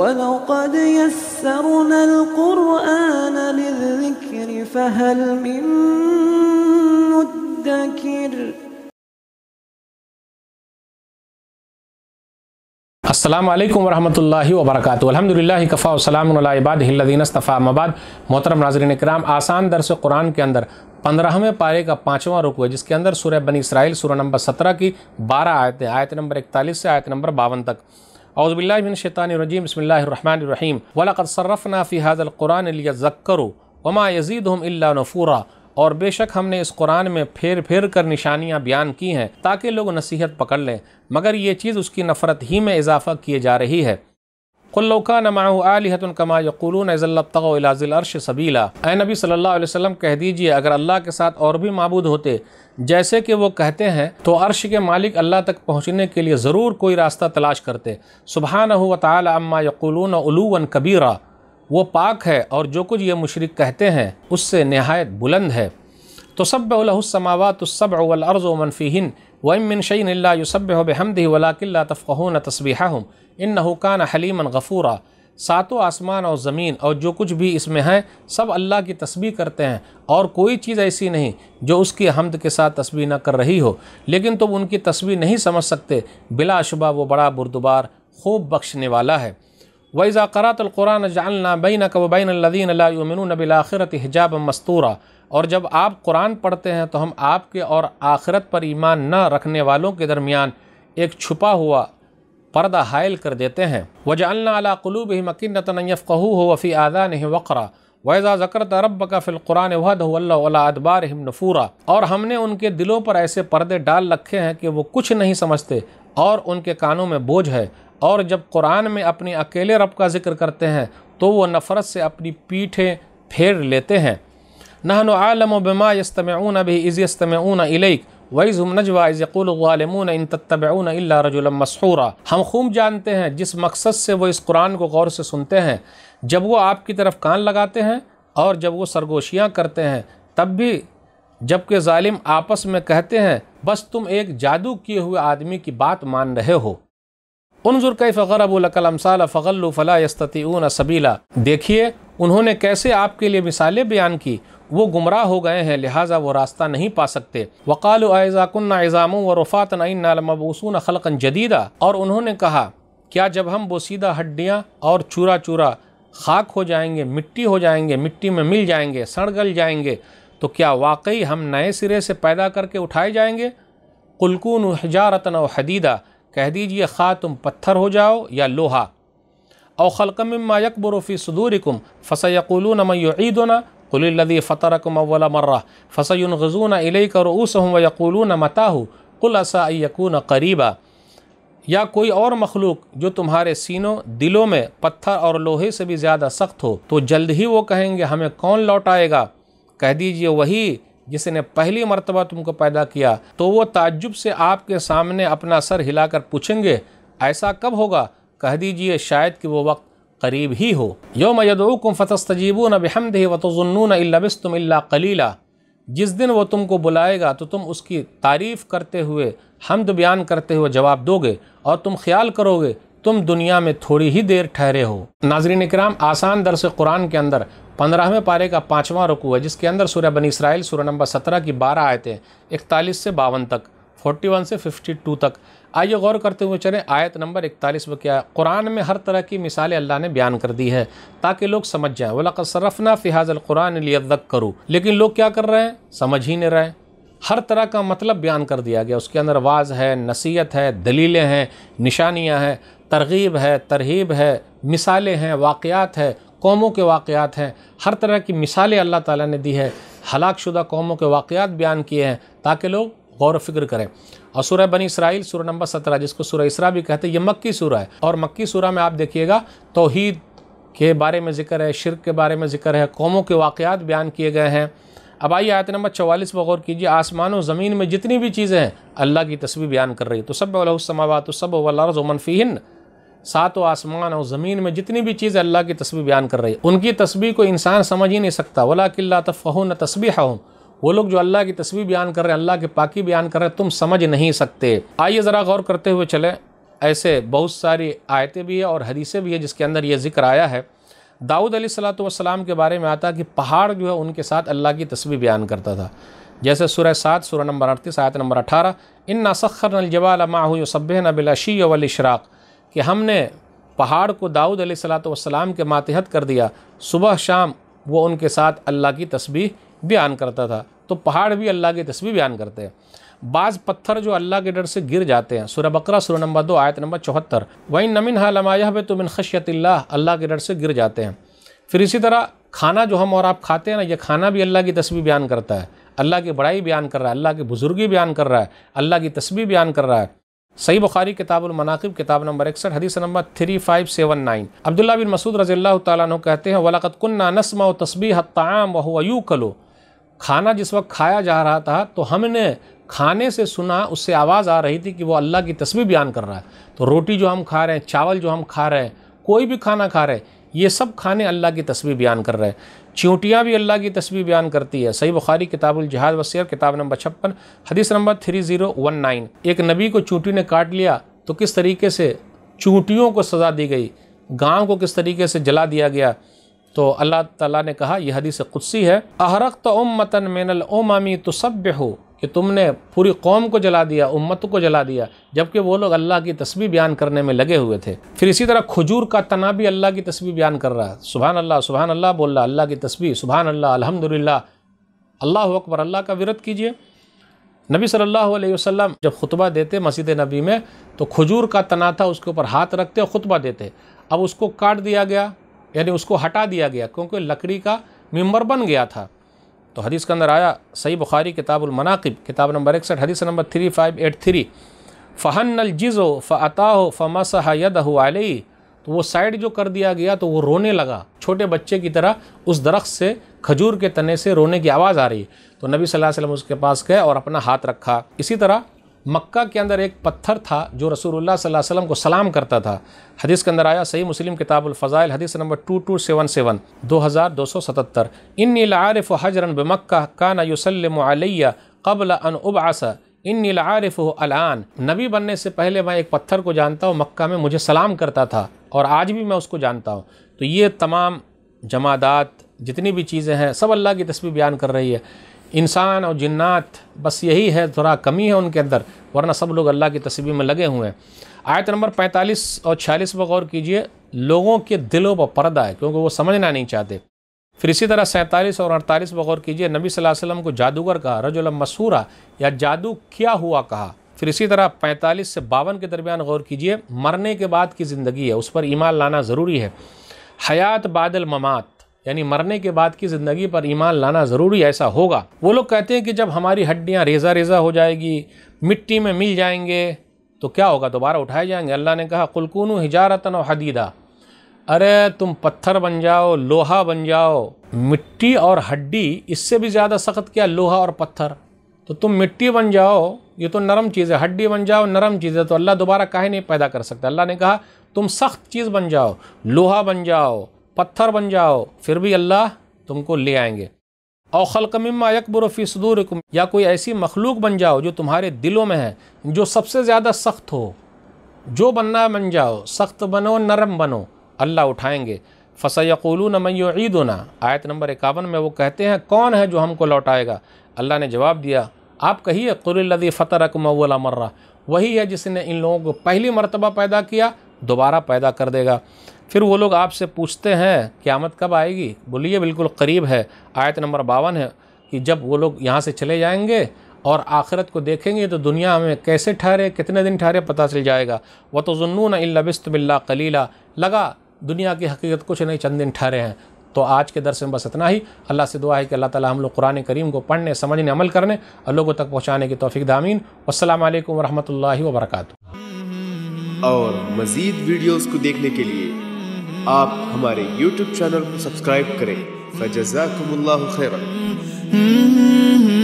ولقد يسرنا القرآن للذكر فهل من مدكر असलम वरहमल वबरक अलहमदिल्ला कफ़ा वसलामबादीनस्तफ़ा मबाद मोहतरम नाजरन कराम आसान दरस कुरान के अंदर पंद्रहवें पारे का पाँचवा रुक हुआ जिसके अंदर सूर्य बनी इसराइल सूर्य नंबर सत्रह की बारह आयतें आयत नंबर इकतालीस से आयत नंबर बावन तक أعوذ بالله من الشيطان الرجيم بسم الله الرحمن الرحيم ولقد صرفنا في هذا القرآن ليذكروا وما يزيدهم إلا نفورا और बेशक हमने इस कुरान में फेर फेर कर निशानियां बयान की हैं ताकि लोग नसीहत पकड़ लें मगर ये चीज़ उसकी नफ़रत ही में इजाफ़ा किए जा रही है कुल्लौका नमाऊ आलिहतन कमा यकूलून अज़ल्लाज़िल अर्श सबीला ए नबी सल्लल्लाहु अलैहि वसल्लम कह दीजिए अगर अल्लाह के साथ और भी मबूद होते जैसे कि वो कहते हैं तो अर्श के मालिक अल्लाह तक पहुँचने के लिए ज़रूर कोई रास्ता तलाश करते सुबह न ताल अम्मा यकुलून उलूवन कबीरा वो पाक है और जो कुछ ये मुशरक कहते हैं उससे नहायत बुलंद है तो सब्बलसमावत सब व मनफ़ीन वमिन शैन युसब हमदी वलाकिल्ला तफ़हून हम इन नहुकान हलीमन गफ़ूरा सातों आसमान और ज़मीन और जो कुछ भी इसमें हैं सब अल्लाह की तस्वीर करते हैं और कोई चीज़ ऐसी नहीं जो उसकी हमद के साथ तस्वीर न कर रही हो लेकिन तुम तो उनकी तस्वीर नहीं समझ सकते बिलाशुबा वो बड़ा बुरदबार खूब बख्शने वाला है वैज़ा करातुल्कुरान जालना बैन कबैन लदीन अमिन बिलाखरत हिजाब मस्तूरा और जब आप कुरान पढ़ते हैं तो हम आपके और आखिरत पर ईमान न रखने वालों के दरमियान एक छुपा हुआ पर्दा हायल कर देते हैं वजालना कलूब ही मकिनतनयफ़ कहू हो वफ़ी आदा नहीं वक़रा वैज़ा ज़क़्र तरब का फ़िलकुरान वहदबार हम नफूरा और हमने उनके दिलों पर ऐसे पर्दे डाल रखे हैं कि वो कुछ नहीं समझते और उनके कानों में बोझ है और जब कुरान में अपने अकेले रब का जिक्र करते हैं तो वो नफ़रत से अपनी पीठें फेर लेते हैं नहन आलम बमा ऊन अभी इज़ यस्तमून इलेक वईज़ुम नजवा इन तत्तबून रजुलम मसहूरा हम खूब जानते हैं जिस मकसद से वो इस कुरान को गौर से सुनते हैं जब वो आपकी तरफ कान लगाते हैं और जब वो सरगोशियाँ करते हैं तब भी जबकि ालिम आपस में कहते हैं बस तुम एक जादू किए हुए आदमी की बात मान रहे हो उनजुर कई फ़र फ़ल फ़ला सबीला देखिए उन्होंने कैसे आपके लिए मिसालें बयान की वो गुमराह हो गए हैं लिहाजा वो रास्ता नहीं पा सकते वक़ाल ऐज़ाकुन्ना ऐज़ाम व रफ़ात नमबूसून खलकन जदीदा और उन्होंने कहा क्या जब हम बोसीदा हड्डियाँ और चूरा चूरा खाक हो जाएंगे मिट्टी हो जाएंगे मिट्टी में मिल जाएंगे सड़ गल जाएंगे तो क्या वाकई हम नए सिरे से पैदा करके उठाए जाएंगे कुलकून हजारतन व हदीदा कह दीजिए खा तुम पत्थर हो जाओ या लोहा और खलकम मायकबरफ़ी सदूरिकुम फ़सयकूलून मैदना कुल्लदी फ़तरकम अवला मर्रा फ़सयुन गजून इले करऊसम न मताहू कुल करीबा या कोई और मखलूक जो तुम्हारे सीनों दिलों में पत्थर और लोहे से भी ज़्यादा सख्त हो तो जल्द ही वो कहेंगे हमें कौन लौटाएगा कह दीजिए वही जिसने पहली मरतबा तुमको पैदा किया तो वो ताज्जुब से आपके सामने अपना सर हिलाकर पूछेंगे ऐसा कब होगा कह दीजिए शायद कि वो वक्त करीब ही हो योम यदुकुम न बहमद ही वतज़ुन्नून इल्लबिस्तुम इल्ला कलीला जिस दिन वो तुमको बुलाएगा तो तुम उसकी तारीफ़ करते हुए हमद बयान करते हुए जवाब दोगे और तुम ख्याल करोगे तुम दुनिया में थोड़ी ही देर ठहरे हो नाजरीन कराम आसान दरस कुरान के अंदर पंद्रहवें पारे का पाँचवां रुकू है जिसके अंदर सूर्य बनी इसराइल सूर्य नंबर सत्रह की बारह आयतें इकतालीस से बावन तक फोर्टी वन से फिफ्टी टू तक आइए गौर करते हुए चलें आयत नंबर इकतालीस व क्या कुरान में हर तरह की मिसालें अल्लाह ने बयान कर दी है ताकि लोग समझ जाएँ वलक सरफना फ़िहाज़ल कुरान लियदक करूँ लेकिन लोग क्या कर रहे हैं समझ ही नहीं रहे हर तरह का मतलब बयान कर दिया गया उसके अंदर वाज है नसीहत है दलीलें हैं निशानियाँ हैं तरगीब है तरहीब है मिसालें हैं वाक़ात है कौमों के वाक़ात हैं हर तरह की मिसालें अल्लाह ताला ने दी है हलाक शुदा कौमों के वाक़ात बयान किए हैं ताकि लोग गौर फिक्र करें और सूर्य बनी इसराइल सूर नंबर सत्रह जिसको सूर्य इसरा भी कहते हैं ये मक्की सूर्य है और मक्की सूर में आप देखिएगा तोहद के बारे में जिक्र है शिरक के बारे में जिक्र है कौमों के वाक़ात बयान किए गए हैं अब आइए आयत नंबर चवालीस पर गौर कीजिए आसमान और ज़मीन में जितनी भी चीज़ें हैं अल्लाह की तस्वीर बयान कर रही है तो सब तो सब वमन फ़ीहन व आसमान और ज़मीन में जितनी भी चीज़ अल्लाह की तस्वीर बयान कर रही है उनकी तस्वीर को इंसान समझ ही नहीं सकता वला किल्ला तफ़हो न तस्वीर हूँ वो लोग जो अल्लाह की तस्वीर बयान कर रहे हैं अल्लाह के पाकि बयान कर रहे हैं तुम समझ नहीं सकते आइए ज़रा गौर करते हुए चले ऐसे बहुत सारी आयतें भी है और हदीसें भी हैं जिसके अंदर ये जिक्र आया है दाऊद वसलाम के बारे में आता कि पहाड़ जो है उनके साथ अल्लाह की तस्वीर बयान करता था जैसे सूर्य सात सूर्य नंबर अड़तीस आयत नंबर अठारह इन ना सखर नलजवाल माहू सब्बे नबिलशी वलशराक़ कि हमने पहाड़ को दाऊद सलाम के मातहत कर दिया सुबह शाम वो उनके साथ अल्लाह की तस्वीर बयान करता था तो पहाड़ भी अल्लाह की तस्वीर बयान करते हैं बाज़ पत्थर जो अल्लाह के डर से गिर जाते हैं सुरह बकरा सुरह नंबर दो आयत नंबर चौहत्तर वहीं नमिन हालमाया बे तुमिन खशियतिल्ला अल्लाह के डर से गिर जाते हैं फिर इसी तरह खाना जो हम और आप खाते हैं ना ये खाना भी अल्लाह की तस्वीर बयान करता है अल्लाह की बड़ाई बयान कर रहा है अल्लाह की बुज़ुर्गी बयान कर रहा है अल्लाह की तस्वीर बयान कर रहा है सही बुखारी किताबुलमनाकब किताब नंबर इकसठ हदीस number three five seven nine अब्दुल्ला बिन मसूद रजील्ला तु कहते हैं वलकत कन्ना नस्म व तस्बी हत्याम वयू कलो खाना जिस वक्त खाया जा रहा था तो हमने खाने से सुना उससे आवाज़ आ रही थी कि वो अल्लाह की तस्वीर बयान कर रहा है तो रोटी जो हम खा रहे हैं चावल जो हम खा रहे हैं कोई भी खाना खा रहे हैं ये सब खाने अल्लाह की तस्वीर बयान कर रहे हैं चींटियाँ भी अल्लाह की तस्वीर बयान करती है सही बुखारी किताबुल जहाद वसीर किताब नंबर छप्पन हदीस number three zero one nine एक नबी को चूंटी ने काट लिया तो किस तरीके से चूंटियों को सज़ा दी गई गांव को किस तरीके से जला दिया गया तो अल्लाह ताला ने कहा यह हदीस कुदसी है अहरक तो उम मतन मेनल मामी तो सभ्य हो कि तुमने पूरी कौम को जला दिया उम्मत को जला दिया जबकि वो लोग अल्लाह की तस्वीर बयान करने में लगे हुए थे फिर इसी तरह खजूर का तना भी अल्लाह की तस्वीर बयान कर रहा है सुबह अल्लाह सुबहान अल्लाह बोल रहा अल्लाह की तस्वीर सुबह अल्लाह अलहमदिल्ला अल्लाह अकबर अल्लाह का विरत कीजिए नबी सल्लल्लाहु अलैहि वसल्लम जब खुतबा देते मस्जिद नबी में तो खजूर का तना था उसके ऊपर हाथ रखते और खुतबा देते अब उसको काट दिया गया यानी उसको हटा दिया गया क्योंकि लकड़ी का मेम्बर बन गया था तो हदीस के अंदर आया सही बुखारी किताबुलमनाकब किताब नंबर इकसठ हदीस number three five eight three फ़हन अलजिज़ो फ़ताहो फ़मसह हो आलई तो वो साइड जो कर दिया गया तो वो रोने लगा छोटे बच्चे की तरह उस दरख्त से खजूर के तने से रोने की आवाज़ आ रही तो नबी सल्लल्लाहु अलैहि वसल्लम उसके पास गए और अपना हाथ रखा इसी तरह मक्का के अंदर एक पत्थर था जो रसूलुल्लाह सल्लल्लाहु अलैहि वसल्लम को सलाम करता था हदीस के अंदर आया सही मुस्लिम किताबुल फ़ज़ाइल हदीस number two two seven seven दो हज़ार दो सौ सतहत्तर इन आरफ़ हजरन बमक्का आलिया कबल अन उबासा इन आरफ़ अलान नबी बनने से पहले मैं एक पत्थर को जानता हूँ मक्का में मुझे सलाम करता था और आज भी मैं उसको जानता हूँ तो ये तमाम जमादात जितनी भी चीज़ें हैं सब अल्लाह की तस्वीर बयान कर रही है इंसान और जिन्नात बस यही है थोड़ा कमी है उनके अंदर वरना सब लोग अल्लाह की तस्वीर में लगे हुए हैं आयत नंबर 45 और 46 पर गौर कीजिए लोगों के दिलों पर पर्दा है क्योंकि वो समझना नहीं चाहते फिर इसी तरह सैंतालीस और अड़तालीस पर गौर कीजिए नबी वसल्लम को जादूगर कहा रजुल मसूरा या जादू क्या हुआ कहा फिर इसी तरह पैंतालीस से बावन के दरमियान गौर कीजिए मरने के बाद की ज़िंदगी है उस पर ईमान लाना ज़रूरी है हयात बादल ममात यानी मरने के बाद की ज़िंदगी पर ईमान लाना ज़रूरी ऐसा होगा वो लोग कहते हैं कि जब हमारी हड्डियाँ रेज़ा रेज़ा हो जाएगी मिट्टी में मिल जाएंगे तो क्या होगा दोबारा उठाए जाएंगे अल्लाह ने कहा कुलकुन हिजारतन और हदीदा अरे तुम पत्थर बन जाओ लोहा बन जाओ मिट्टी और हड्डी इससे भी ज़्यादा सख्त क्या लोहा और पत्थर तो तुम मिट्टी बन जाओ ये तो नरम चीज़ है हड्डी बन जाओ नरम चीज़ है तो अल्लाह दोबारा काहे नहीं पैदा कर सकता अल्लाह ने कहा तुम सख्त चीज़ बन जाओ लोहा बन जाओ पत्थर बन जाओ फिर भी अल्लाह तुमको ले आएंगे औखल कमिमा यकबरफ़ी सदूरकुम या कोई ऐसी मखलूक बन जाओ जो तुम्हारे दिलों में है जो सबसे ज़्यादा सख्त हो जो बनना बन जाओ सख्त बनो नरम बनो अल्लाह उठाएंगे फ़सैक़ुलू होना आयत नंबर इक्यावन में वो कहते हैं कौन है जो हमको लौटाएगा अल्लाह ने जवाब दिया आप कहिए कुरदी फ़तरक मवला मर्रा वही है जिसने इन लोगों को पहली मरतबा पैदा किया दोबारा पैदा कर देगा फिर वो लोग आपसे पूछते हैं क़्यामत कब आएगी बोलिए बिल्कुल करीब है आयत नंबर बावन है कि जब वो लोग यहाँ से चले जाएंगे और आखिरत को देखेंगे तो दुनिया में कैसे ठहरे कितने दिन ठहरे पता चल जाएगा व तो जुन्नून बिल्ला कलीला लगा दुनिया की हकीकत कुछ नहीं चंद दिन ठहरे हैं तो आज के दर्स में बस इतना ही अल्लाह से दुआ है कि अल्लाह ताला हम लोग कुरान करीम को पढ़ने समझने अमल करने और लोगों तक पहुँचाने की तोफ़ी दामीन अल्लाम वरहमल वर्क और मज़ीद वीडियोज़ को देखने के लिए आप हमारे YouTube चैनल को सब्सक्राइब करें फजाकुम्ला खैर